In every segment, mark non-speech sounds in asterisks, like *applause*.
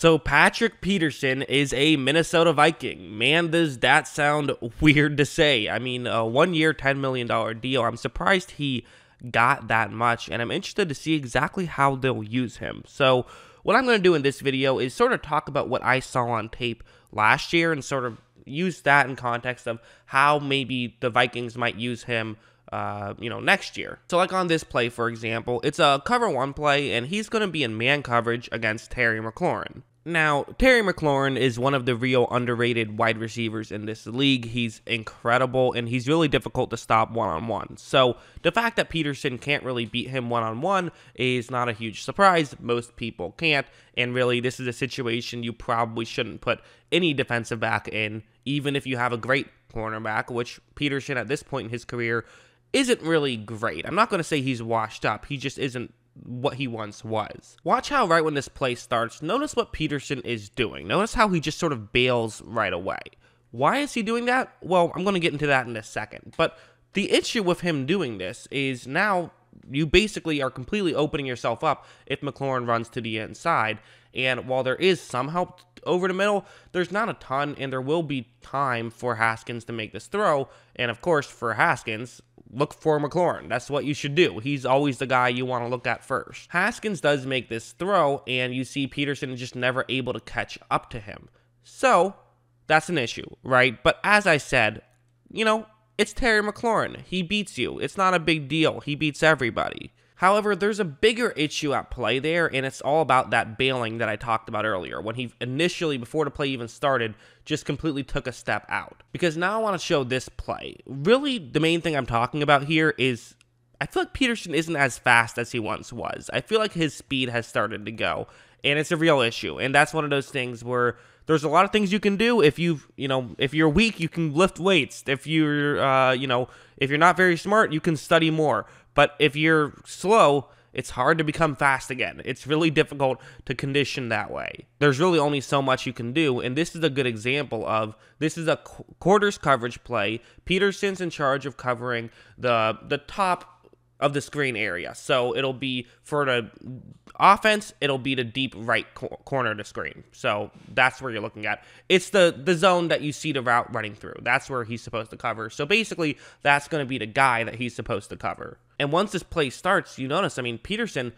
So, Patrick Peterson is a Minnesota Viking. Man, does that sound *laughs* weird to say. I mean, a one year, $10 million deal. I'm surprised he got that much, and I'm interested to see exactly how they'll use him. So, what I'm going to do in this video is sort of talk about what I saw on tape last year and sort of use that in context of how maybe the Vikings might use him uh, you know, next year. So, like on this play, for example, it's a cover one play, and he's going to be in man coverage against Terry McLaurin. Now, Terry McLaurin is one of the real underrated wide receivers in this league. He's incredible and he's really difficult to stop one on one. So, the fact that Peterson can't really beat him one on one is not a huge surprise. Most people can't. And really, this is a situation you probably shouldn't put any defensive back in, even if you have a great cornerback, which Peterson at this point in his career isn't really great. I'm not going to say he's washed up, he just isn't what he once was. Watch how right when this play starts, notice what Peterson is doing. Notice how he just sort of bails right away. Why is he doing that? Well, I'm going to get into that in a second. But the issue with him doing this is now you basically are completely opening yourself up if McLaurin runs to the inside. And while there is some help over the middle, there's not a ton, and there will be time for Haskins to make this throw. And of course, for Haskins, look for McLaurin. That's what you should do. He's always the guy you want to look at first. Haskins does make this throw, and you see Peterson is just never able to catch up to him. So that's an issue, right? But as I said, you know, it's Terry McLaurin. He beats you. It's not a big deal. He beats everybody. However, there's a bigger issue at play there, and it's all about that bailing that I talked about earlier when he initially, before the play even started, just completely took a step out. Because now I want to show this play. Really, the main thing I'm talking about here is I feel like Peterson isn't as fast as he once was. I feel like his speed has started to go, and it's a real issue. And that's one of those things where there's a lot of things you can do if you you know if you're weak you can lift weights if you're uh, you know if you're not very smart you can study more but if you're slow, it's hard to become fast again. It's really difficult to condition that way. There's really only so much you can do, and this is a good example of this is a qu- quarters coverage play. Peterson's in charge of covering the the top of the screen area. So it'll be for the offense, it'll be the deep right cor- corner of the screen. So that's where you're looking at. It's the the zone that you see the route running through. That's where he's supposed to cover. So basically, that's going to be the guy that he's supposed to cover. And once this play starts, you notice, I mean, Peterson,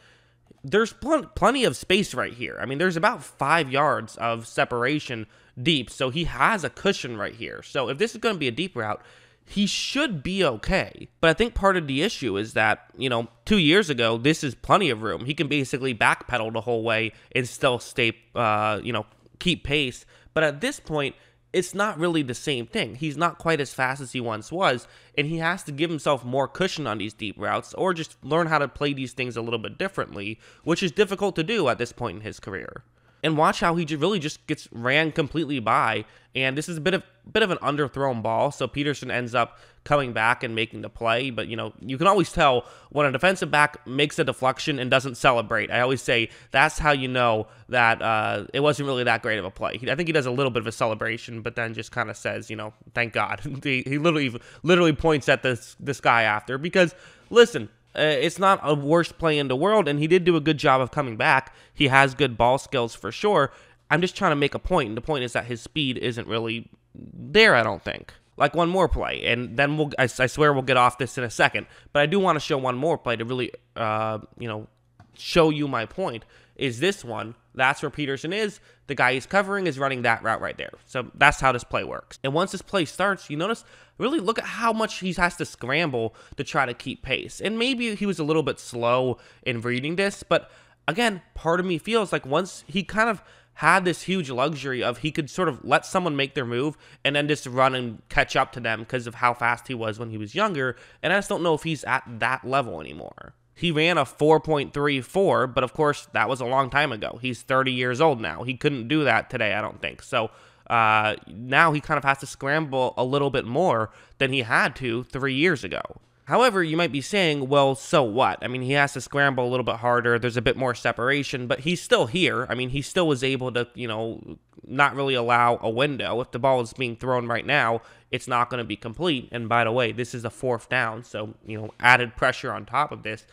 there's pl plenty of space right here. I mean, there's about five yards of separation deep, so he has a cushion right here. So if this is going to be a deep route, he should be okay. But I think part of the issue is that, you know, two years ago, this is plenty of room. He can basically backpedal the whole way and still stay, uh, you know, keep pace. But at this point, it's not really the same thing. He's not quite as fast as he once was, and he has to give himself more cushion on these deep routes or just learn how to play these things a little bit differently, which is difficult to do at this point in his career and watch how he really just gets ran completely by. And this is a bit of bit of an underthrown ball, so Peterson ends up coming back and making the play. But you know, you can always tell when a defensive back makes a deflection and doesn't celebrate. I always say that's how you know that uh, it wasn't really that great of a play. I think he does a little bit of a celebration, but then just kind of says, you know, thank God. *laughs* he, he literally literally points at this this guy after because listen uh, it's not a worst play in the world, and he did do a good job of coming back. He has good ball skills for sure. I'm just trying to make a point, and the point is that his speed isn't really there, I don't think. Like one more play, and then we'll, I, I swear we'll get off this in a second, but I do want to show one more play to really, uh, you know, show you my point. Is this one? That's where Peterson is. The guy he's covering is running that route right there. So that's how this play works. And once this play starts, you notice really look at how much he has to scramble to try to keep pace. And maybe he was a little bit slow in reading this, but again, part of me feels like once he kind of had this huge luxury of he could sort of let someone make their move and then just run and catch up to them because of how fast he was when he was younger. And I just don't know if he's at that level anymore. He ran a 4.34, but of course, that was a long time ago. He's 30 years old now. He couldn't do that today, I don't think. So uh, now he kind of has to scramble a little bit more than he had to three years ago. However, you might be saying, well, so what? I mean, he has to scramble a little bit harder. There's a bit more separation, but he's still here. I mean, he still was able to, you know, not really allow a window. If the ball is being thrown right now, it's not going to be complete. And by the way, this is a fourth down. So, you know, added pressure on top of this.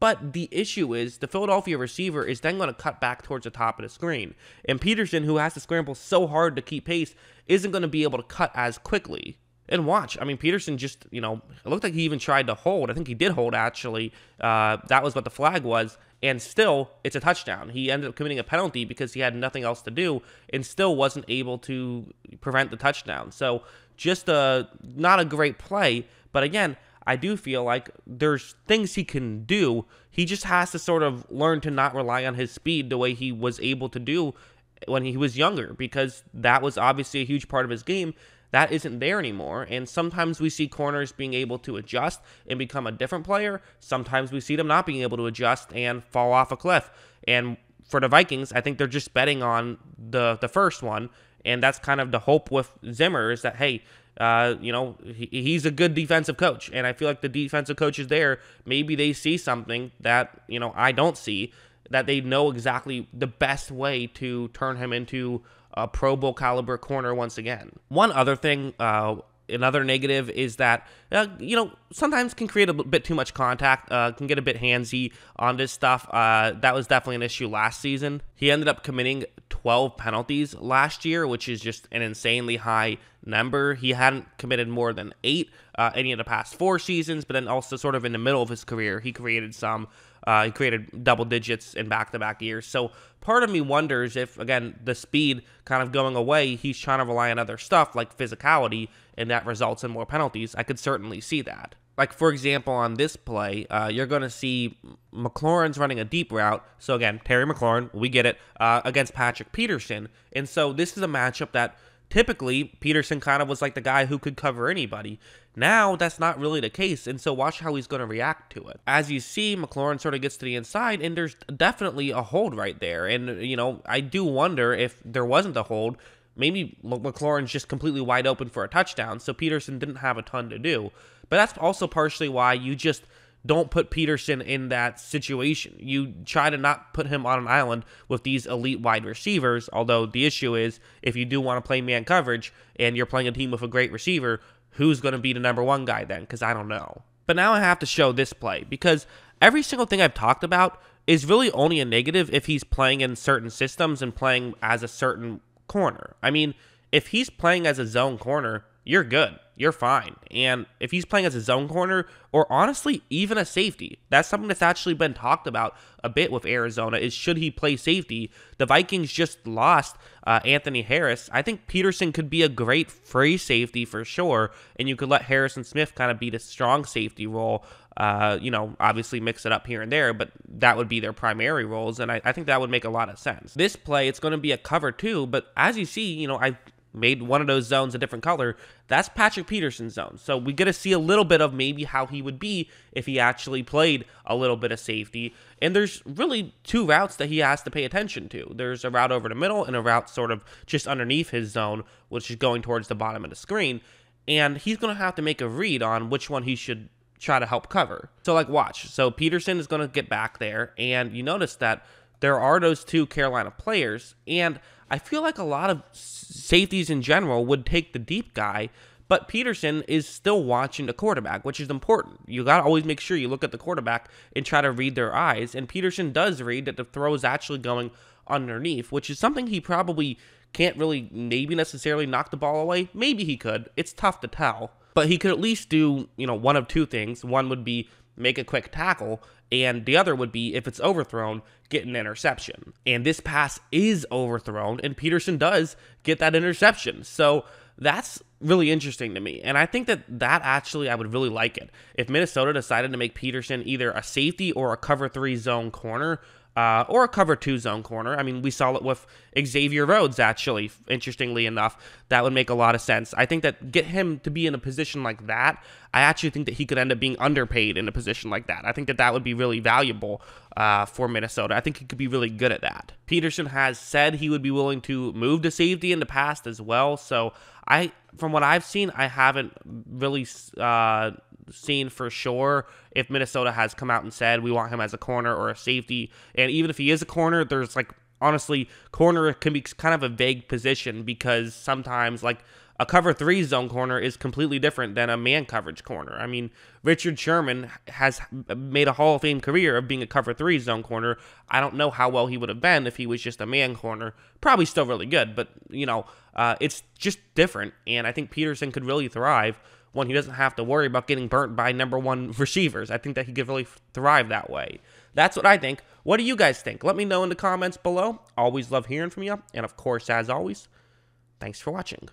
But the issue is the Philadelphia receiver is then going to cut back towards the top of the screen. And Peterson, who has to scramble so hard to keep pace, isn't going to be able to cut as quickly. And watch, I mean, Peterson just, you know, it looked like he even tried to hold. I think he did hold, actually. Uh, that was what the flag was. And still, it's a touchdown. He ended up committing a penalty because he had nothing else to do and still wasn't able to prevent the touchdown. So just a, not a great play. But again, I do feel like there's things he can do. He just has to sort of learn to not rely on his speed the way he was able to do when he was younger, because that was obviously a huge part of his game. That isn't there anymore. And sometimes we see corners being able to adjust and become a different player. Sometimes we see them not being able to adjust and fall off a cliff. And for the Vikings, I think they're just betting on the the first one. And that's kind of the hope with Zimmer is that hey, uh, you know, he, he's a good defensive coach. And I feel like the defensive coaches there, maybe they see something that, you know, I don't see, that they know exactly the best way to turn him into a Pro Bowl caliber corner once again. One other thing uh, another negative is that uh, you know sometimes can create a bit too much contact uh, can get a bit handsy on this stuff uh, that was definitely an issue last season he ended up committing 12 penalties last year which is just an insanely high number he hadn't committed more than eight uh, any of the past four seasons but then also sort of in the middle of his career he created some uh, he created double digits in back to back years. So part of me wonders if, again, the speed kind of going away, he's trying to rely on other stuff like physicality, and that results in more penalties. I could certainly see that. Like, for example, on this play, uh, you're going to see McLaurin's running a deep route. So, again, Terry McLaurin, we get it, uh, against Patrick Peterson. And so this is a matchup that typically Peterson kind of was like the guy who could cover anybody. Now that's not really the case, and so watch how he's going to react to it. As you see, McLaurin sort of gets to the inside, and there's definitely a hold right there. And, you know, I do wonder if there wasn't a hold, maybe McLaurin's just completely wide open for a touchdown, so Peterson didn't have a ton to do. But that's also partially why you just – don't put Peterson in that situation. You try to not put him on an island with these elite wide receivers. Although the issue is, if you do want to play man coverage and you're playing a team with a great receiver, who's going to be the number one guy then? Because I don't know. But now I have to show this play because every single thing I've talked about is really only a negative if he's playing in certain systems and playing as a certain corner. I mean, if he's playing as a zone corner, you're good you're fine. And if he's playing as a zone corner or honestly even a safety, that's something that's actually been talked about a bit with Arizona is should he play safety? The Vikings just lost uh, Anthony Harris. I think Peterson could be a great free safety for sure, and you could let Harrison Smith kind of be the strong safety role. Uh, you know, obviously mix it up here and there, but that would be their primary roles, and I, I think that would make a lot of sense. This play, it's going to be a cover two, but as you see, you know, I made one of those zones a different color, that's Patrick Peterson's zone. So we get to see a little bit of maybe how he would be if he actually played a little bit of safety. And there's really two routes that he has to pay attention to. There's a route over the middle and a route sort of just underneath his zone, which is going towards the bottom of the screen. And he's going to have to make a read on which one he should try to help cover. So, like, watch. So, Peterson is going to get back there, and you notice that there are those two Carolina players. And I feel like a lot of safeties in general would take the deep guy, but Peterson is still watching the quarterback, which is important. You got to always make sure you look at the quarterback and try to read their eyes. And Peterson does read that the throw is actually going underneath, which is something he probably can't really, maybe necessarily knock the ball away. Maybe he could. It's tough to tell. But he could at least do, you know, one of two things. One would be make a quick tackle, and the other would be if it's overthrown, get an interception. And this pass is overthrown, and Peterson does get that interception. So that's really interesting to me. And I think that that actually, I would really like it. If Minnesota decided to make Peterson either a safety or a cover three zone corner, uh, or a cover two zone corner. I mean, we saw it with Xavier Rhodes, actually, interestingly enough. That would make a lot of sense. I think that get him to be in a position like that, I actually think that he could end up being underpaid in a position like that. I think that that would be really valuable uh, for Minnesota. I think he could be really good at that. Peterson has said he would be willing to move to safety in the past as well. So I, from what I've seen, I haven't really uh, seen for sure if Minnesota has come out and said we want him as a corner or a safety. And even if he is a corner, there's like honestly, corner can be kind of a vague position because sometimes like a cover three zone corner is completely different than a man coverage corner. I mean, Richard Sherman has made a Hall of Fame career of being a cover three zone corner. I don't know how well he would have been if he was just a man corner. Probably still really good, but you know, uh, it's just different. And I think Peterson could really thrive one he doesn't have to worry about getting burnt by number one receivers. I think that he could really thrive that way. That's what I think. What do you guys think? Let me know in the comments below. Always love hearing from you. And of course, as always, thanks for watching.